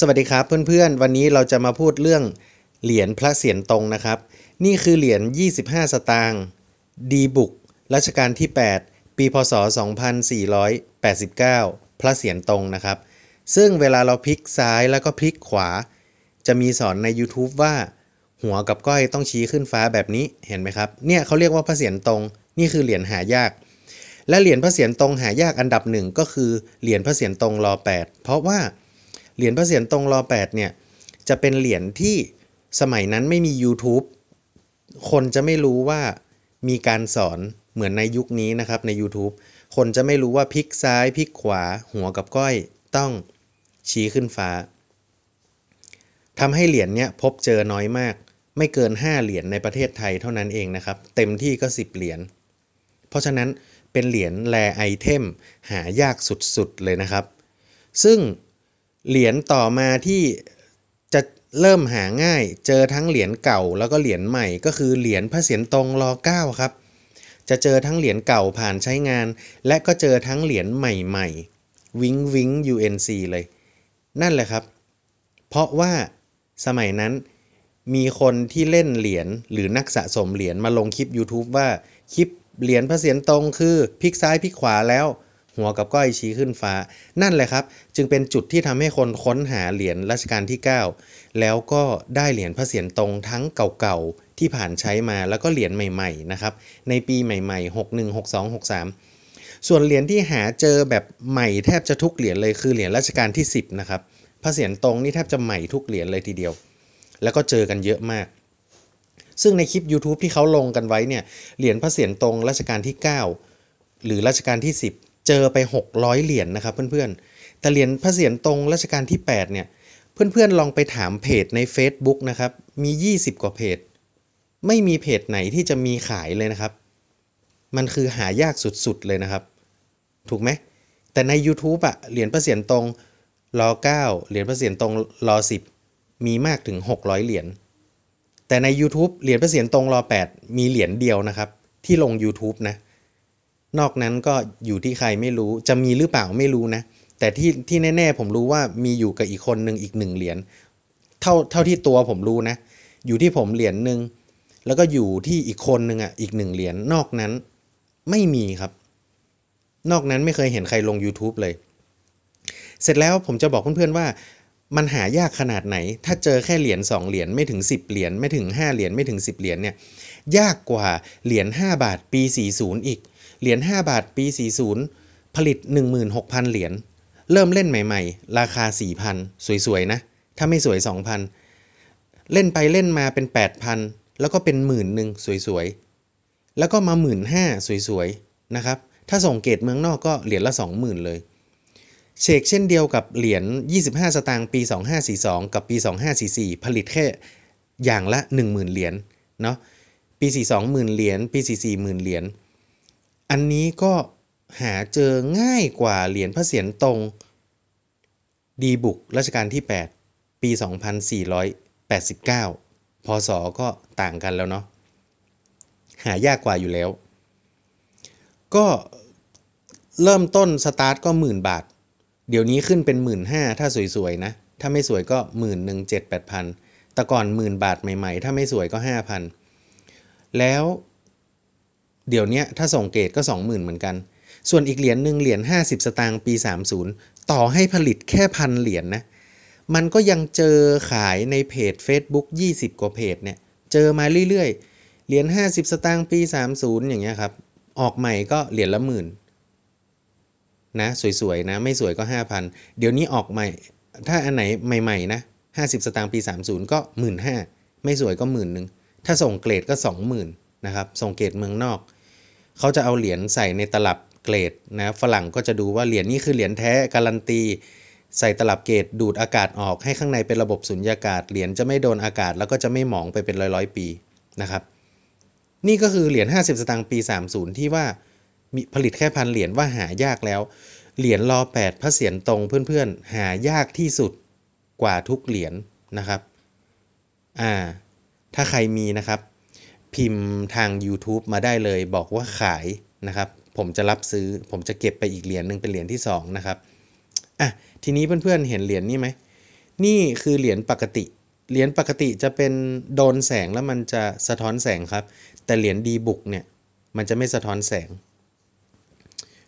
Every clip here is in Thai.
สวัสดีครับเพื่อนๆ วันนี้เราจะมาพูดเรื่องเหรียญพระเสียรตรงนะครับ นี่คือเหรียญ25 สตางค์ดีบุกรัชกาลที่ 8 ปีพศ 2489 พระเสียรตรงนะครับ ซึ่งเวลาเราพลิกซ้ายแล้วก็พลิกขวา จะมีสอนใน YouTube ว่า หัวกับก้อยต้องชี้ขึ้นฟ้าแบบนี้เห็นไหมครับเนี่ยเขาเรียกว่าพระเสียรตรง นี่คือเหรียญหายาก และเหรียญพระเสียรตรงหายากอันดับหนึ่งก็คือเหรียญพระเสียรตรงรอ 8 เพราะว่าเหรียญพระเศียรตรงรอ8เนี่ยจะเป็นเหรียญที่สมัยนั้นไม่มี YouTube คนจะไม่รู้ว่ามีการสอนเหมือนในยุคนี้นะครับใน YouTube คนจะไม่รู้ว่าพลิกซ้ายพลิกขวาหัวกับก้อยต้องชี้ขึ้นฟ้าทำให้เหรียญเนี้ยพบเจอน้อยมาก ไม่เกิน5เหรียญในประเทศไทยเท่านั้นเองนะครับ เต็มที่ก็ 10 เหรียญเพราะฉะนั้นเป็นเหรียญแรไอเทม หายากสุดๆเลยนะครับ ซึ่งเหรียญต่อมาที่จะเริ่มหาง่ายเจอทั้งเหรียญเก่าแล้วก็เหรียญใหม่ก็คือเหรียญพระเศียรตรงรอเก้าครับจะเจอทั้งเหรียญเก่าผ่านใช้งาน และก็เจอทั้งเหรียญใหม่ๆวิงวิง UNC เลย นั่นแหละครับ เพราะว่าสมัยนั้นมีคนที่เล่นเหรียญหรือนักสะสมเหรียญมาลงคลิป YouTube ว่าคลิปเหรียญพระเศียรตรงคือพลิกซ้ายพลิกขวาแล้วหัวกับก้อยชี้ขึ้นฟ้า นั่นแหละครับจึงเป็นจุดที่ทำให้คนค้นหาเหรียญรัชกาลที่ 9 แล้วก็ได้เหรียญพระเศียรตรงทั้งเก่าๆที่ผ่านใช้มาแล้วก็เหรียญใหม่ๆนะครับในปีใหม่ๆ61 62 63 ส่วนเหรียญที่หาเจอแบบใหม่แทบจะทุกเหรียญเลยคือเหรียญรัชกาลที่ 10นะครับพระเศียรตรงนี่แทบจะใหม่ทุกเหรียญเลยทีเดียว แล้วก็เจอกันเยอะมาก ซึ่งในคลิป YouTube ที่เขาลงกันไว้เนี่ยเหรียญพระเศียรตรงรัชกาลที่ 9 หรือรัชกาลที่ 10เจอไป600 เหรียญนนะครับเพื่อนๆ แต่เหรียญพระเศียรตรงรัชกาลที่8เนี่ยเพื่อนๆลองไปถามเพจใน Facebook นะครับ มี 20 กว่าเพจไม่มีเพจไหนที่จะมีขายเลยนะครับ มันคือหายากสุดๆเลยนะครับ ถูกไหมแต่ใน YouTube อะเหรียญพระเศียรตรงรอ9เหรียญพระเศียรตรงรอ10มีมากถึง 600 เหรียญแต่ใน YouTube เหรียญพระเศียรตรงรอ8มีเหรียญเดียวนะครับที่ลง YouTube นะนอกนั้นก็อยู่ที่ใครไม่รู้จะมีหรือเปล่าไม่รู้นะ แต่ที่ที่แน่ๆ ผมรู้ว่ามีอยู่กับอีกคนหนึ่งอีกหนึ่งเหรียญเท่าเท่าที่ตัวผมรู้นะ อยู่ที่ผมเหรียญหนึ่งแล้วก็อยู่ที่อีกคนหนึ่งอ่ะอีกหนึ่งเหรียญนอกนั้นไม่มีครับ นอกนั้นไม่เคยเห็นใครลง YouTube เลย เสร็จแล้วผมจะบอกเพื่อนๆว่า มันหายากขนาดไหน ถ้าเจอแค่เหรียญ2เหรียญไม่ถึง 10 เหรียญไม่ถึง 5 เหรียญไม่ถึง 10เหรียญเนี่ยยากกว่าเหรียญ5บาทปี40อีกเหรียญ5บาท ปี 40ผลิต 16,000 เหรียญเริ่มเล่นใหม่ๆ ราคา4,000สวยๆ นะ ถ้าไม่สวย 2,000เล่นไปเล่นมาเป็น 8,000 แล้วก็เป็นหมื่นหนึ่งสวยๆ แล้วก็มาหมื่นห้าสวยๆ นะครับ ถ้าส่งเกตเมืองนอกก็เหรียญละ 20,000 เลยเชกเช่นเดียวกับเหรียญ25 สตางค์ปี 2542 กับปี 2544 ผลิตแค่อย่างละ 10,000 เหรียญเนาะปี 42 0 0 0นเหรียญปี44ม0 0 0เหรียญอันนี้ก็หาเจอง่ายกว่าเหรียญพระเศียรตรงดีบุกรัชกาลที่ 8 ปี 2489พศก็ต่างกันแล้วเนาะหายากกว่าอยู่แล้ว ก็เริ่มต้นสตาร์ทก็หมื่นบาท เดี๋ยวนี้ขึ้นเป็นหมื่นห้าถ้าสวยๆนะ ถ้าไม่สวยก็หมื่นหนึ่งเจ็ดแปดพันแต่ก่อนหมื่นบาทใหม่ๆ ถ้าไม่สวยก็ห้าพันแล้วเดี๋ยวนี้ถ้าส่งเกตก็20,000เหมือนกัน ส่วนอีกเหรียญหนึ่งเหรียญ50 สตางค์ปี 30 ต่อให้ผลิตแค่พันเหรียญนนะ มันก็ยังเจอขายในเพจ Facebook 20กว่าเพจเนี่ย เจอมาเรื่อย ๆ เหรียญ50 สตางค์ปี 30 อย่างเงี้ยครับ ออกใหม่ก็เหรียญละหมื่น นะสวย ๆ นะ ไม่สวยก็ 5,000 เดี๋ยวนี้ออกใหม่ถ้าอันไหนใหม่ๆนะ50 สตางค์ปี30ก็1 5ื่นไม่สวยก็หมื่นหนึ่งถ้าส่งเกรดก็ 20,000นะครับส่งเกรดเมืองนอกเขาจะเอาเหรียญใส่ในตลับเกรดนะฝรั่งก็จะดูว่าเหรียญนี้คือเหรียญแท้การันตีใส่ตลับเกรดดูดอากาศออกให้ข้างในเป็นระบบสุญญากาศเหรียญจะไม่โดนอากาศแล้วก็จะไม่หมองไปเป็นร้อยๆปีนะครับ นี่ก็คือเหรียญ50 สตางค์ปี 30 ที่ว่ามีผลิตแค่พันเหรียญว่าหายากแล้ว เหรียญรอ8พระเศียรตรงเพื่อนๆหายากที่สุดกว่าทุกเหรียญนะครับอ่าถ้าใครมีนะครับพิมพ์ทาง YouTube มาได้เลยบอกว่าขายนะครับผมจะรับซื้อผมจะเก็บไปอีกเหรียญหนึ่งเป็นเหรียญที่2นะครับอ่ะทีนี้เพื่อนๆเห็นเหรียญนี้ไหมนี่คือเหรียญปกติเหรียญปกติจะเป็นโดนแสงแล้วมันจะสะท้อนแสงครับ แต่เหรียญดีบุกเนี่ยมันจะไม่สะท้อนแสง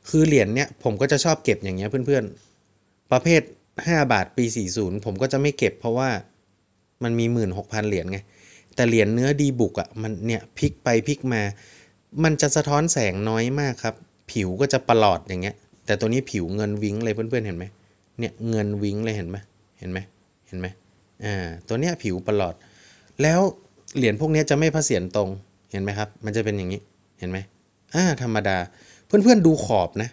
คือเหรียญเนี่ยผมก็จะชอบเก็บอย่างเงี้ยเพื่อนๆ ประเภท 5 บาทปี 40 ผมก็จะไม่เก็บเพราะว่ามันมี 16,000เหรียญไงแต่เหรียญเนื้อดีบุกอะ่ะมันเนี่ยพลิกไปพลิกมา มันจะสะท้อนแสงน้อยมากครับ ผิวก็จะประหลอดอย่างเงี้ย แต่ตัวนี้ผิวเงินวิ้งเลยเพื่อน ๆเห็นไหมเนี่ยเงินวิ้งเลยเห็นไหมเห็นไหมเห็นไหมอ่าตัวเนี้ยผิวประหลอด แล้วเหรียญพวกนี้จะไม่ผเสียนตรงเห็นไหมครับ มันจะเป็นอย่างนี้เห็นไหมอ่าธรรมดา เพื่อนๆดูขอบนะ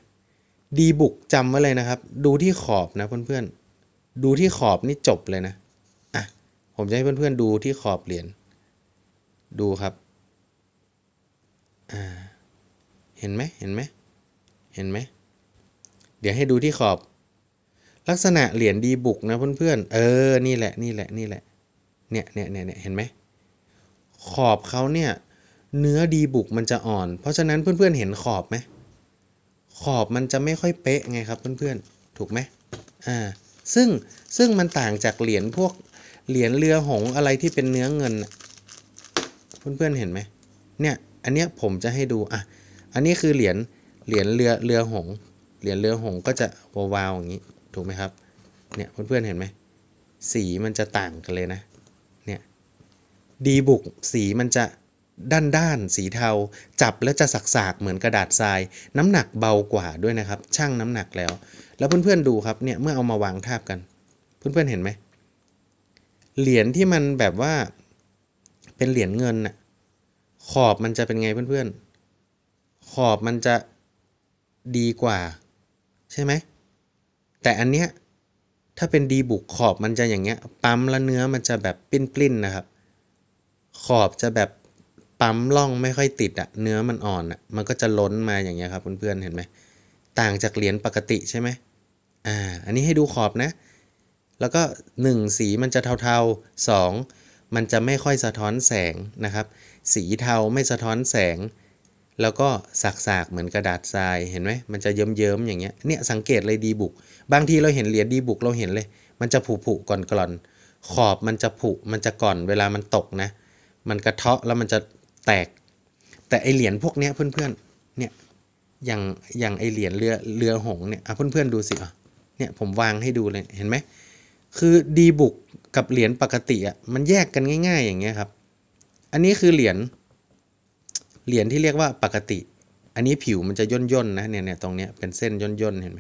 ดีบุกจำไว้เลยนะครับ ดูที่ขอบนะเพื่อนๆ ดูที่ขอบนี่จบเลยนะอ่ะผมจะให้เพื่อนๆดูที่ขอบเหรียญดู ครับเห็นไหมเห็นไหมเห็นไหมเดี๋ยวให้ดูที่ขอบลักษณะเหรียญดีบุกนะเพื่อนๆ เออ นี่แหละ นี่แหละ นี่แหละเนี่ยเนี่ยเนี่ยเห็นไหมขอบเขาเนี่ยเนื้อดีบุกมันจะอ่อน เพราะฉะนั้นเพื่อนๆ เห็นขอบไหมขอบมันจะไม่ค่อยเป๊ะไงครับเพื่อนๆ ถูกไหมอ่า ซึ่งซึ่งมันต่างจากเหรียญพวกเหรียญเรือหงอะไรที่เป็นเนื้อเงินเพื่อนๆ เห็นไหมเนี่ย อันเนี้ยผมจะให้ดู อ่ะ อันนี้คือเหรียญ เหรียญเรือ เรือหงเหรียญเรือหงก็จะวาวๆ อย่างนี้ ถูกไหมครับ เนี่ย เพื่อนๆ เห็นไหม สีมันจะต่างกันเลยนะ เนี่ย ดีบุกสีมันจะด้านด้านสีเทา จับแล้วจะสักๆ เหมือนกระดาษทราย น้ำหนักเบากว่าด้วยนะครับ ช่างน้ำหนักแล้ว แล้วเพื่อน ๆ ดูครับ เนี่ย เมื่อเอามาวางทาบกัน เพื่อนๆ เห็นไหม เหรียญที่มันแบบว่าเป็นเหรียญเงินน่ะขอบมันจะเป็นไงเพื่อนๆ ขอบมันจะดีกว่าใช่ไหมแต่อันเนี้ยถ้าเป็นดีบุกขอบมันจะอย่างเงี้ยปั๊มแล้วเนื้อมันจะแบบปลิ้นๆนะครับ ขอบจะแบบปั๊มล่องไม่ค่อยติดอะเนื้อมันอ่อนอะมันก็จะล้นมาอย่างเงี้ยครับเพื่อนๆเห็นไหมต่างจากเหรียญปกติใช่ไหมอ่าอันนี้ให้ดูขอบนะ แล้วก็ 1 สีมันจะเทาๆ2มันจะไม่ค่อยสะท้อนแสงนะครับ สีเทาไม่สะท้อนแสง แล้วก็สากๆเหมือนกระดาษทรายเห็นไหมมันจะเยิ้มๆ อย่างเงี้ยเนี่ยสังเกตเลยดีบุกบางทีเราเห็นเหรียญดีบุกเราเห็นเลย มันจะผุผุก่อนกลอน ขอบมันจะผุมันจะก่อนเวลามันตกนะมันกระเทาะแล้วมันจะแตก แต่ไอเหรียญพวกเนี้ยเพื่อนๆเนี่ยอย่างอย่างไอเหรียญเรือเรือหงเนี่ยอเพื่อนๆดูสิอ่ะเนี่ยผมวางให้ดูเลยเห็นไหมคือดีบุกกับเหรียญปกติอ่ะมันแยกกันง่าย ๆ อย่างเงี้ยครับ อันนี้คือเหรียญเหรียญที่เรียกว่าปกติ อันนี้ผิวมันจะย่นย่นนะเนี่ยเนี่ยตรงเนี้ยเป็นเส้นย่นย่นเห็นไหม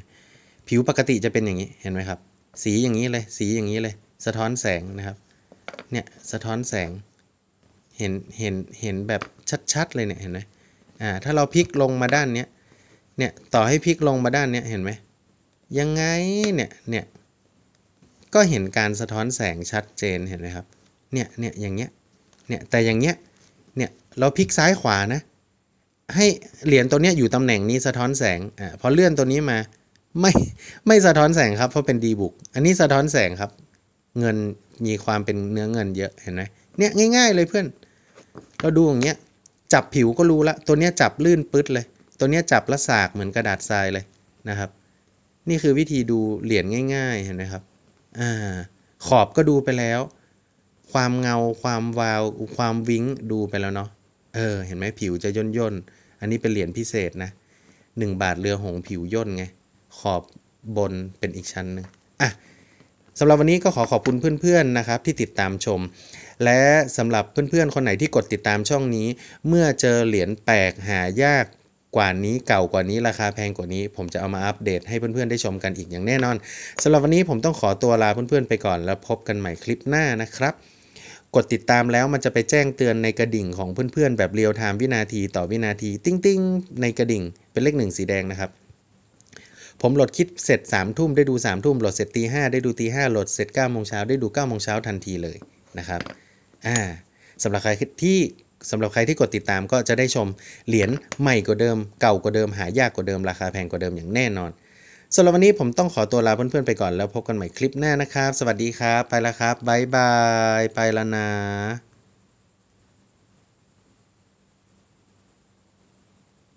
ผิวปกติจะเป็นอย่างนี้เห็นไหมครับ สีอย่างนี้เลย สีอย่างนี้เลย สะท้อนแสงนะครับเนี่ยสะท้อนแสงเห็นเห็นเห็นแบบชัดๆเลยเนี่ยเห็นไหมอ่าถ้าเราพลิกลงมาด้านเนี้ยเนี่ยต่อให้พลิกลงมาด้านเนี้ยเห็นไหมยังไงเนี่ยเนี่ยก็เห็นการสะท้อนแสงชัดเจนเห็นไหมครับ เนี่ยเนี่ยอย่างเงี้ย เนี่ย แต่อย่างเงี้ย เนี่ย เราพลิกซ้ายขวานะ ให้เหรียญตัวเนี้ย อยู่ตำแหน่งนี้สะท้อนแสง อ่าพอเลื่อนตัวนี้มา ไม่ ไม่สะท้อนแสงครับ เพราะเป็นดีบุก อันนี้สะท้อนแสงครับ เงินมีความเป็นเนื้อเงินเยอะ เห็นไหมเนี่ยง่าย ๆเลยเพื่อน เราดูอย่างเงี้ย จับผิวก็รู้ละ ตัวเนี้ยจับลื่นปึ๊ดเลย ตัวเนี้ยจับละสากเหมือนกระดาษทรายเลยนะครับ นี่คือวิธีดูเหรียญง่ายๆเห็นไหมครับอ่าขอบก็ดูไปแล้ว ความเงาความวาวความวิ้งดูไปแล้วเนาะเออเห็นไหมผิวจะย่นย่นอันนี้เป็นเหรียญพิเศษนะหนึ่งบาทเรือหงผิวย่นไงขอบบนเป็นอีกชั้นนึงอ่ะสำหรับวันนี้ก็ขอขอบคุณเพื่อนๆนะครับที่ติดตามชม และสำหรับเพื่อนๆคนไหนที่กดติดตามช่องนี้ เมื่อเจอเหรียญแปลกหายากกว่านี้เก่ากว่านี้ราคาแพงกว่านี้ ผมจะเอามาอัปเดตให้เพื่อนๆได้ชมกันอีกอย่างแน่นอนสำหรับวันนี้ผมต้องขอตัวลาเพื่อนๆ ไปก่อนแล้วพบกันใหม่คลิปหน้านะครับ กดติดตามแล้วมันจะไปแจ้งเตือนในกระดิ่งของเพื่อนๆ แบบเรียลไทม์วินาทีต่อวินาทีติ้งๆ ในกระดิ่งเป็นเลขหนึ่งสีแดงนะครับ ผมโหลดคลิปเสร็จ3ามทุ่มได้ดู3ามทุ่มโหลดเสร็จตีห้าได้ดูตีห้าโหลดเสร็จ9ก้าโมงเช้าได้ดู9ก้าโมงเช้าทันทีเลยนะครับอ่าสำหรับใครที่สำหรับใครที่กดติดตามก็จะได้ชม เหรียญใหม่กว่าเดิม เก่ากว่าเดิมหายากกว่าเดิมราคาแพงกว่าเดิมอย่างแน่นอนสำหรับวันนี้ผมต้องขอตัวลาเพื่อนๆไปก่อนแล้วพบกันใหม่คลิปหน้านะครับ สวัสดีครับ ไปแล้วครับบายบายไปแล้วนะ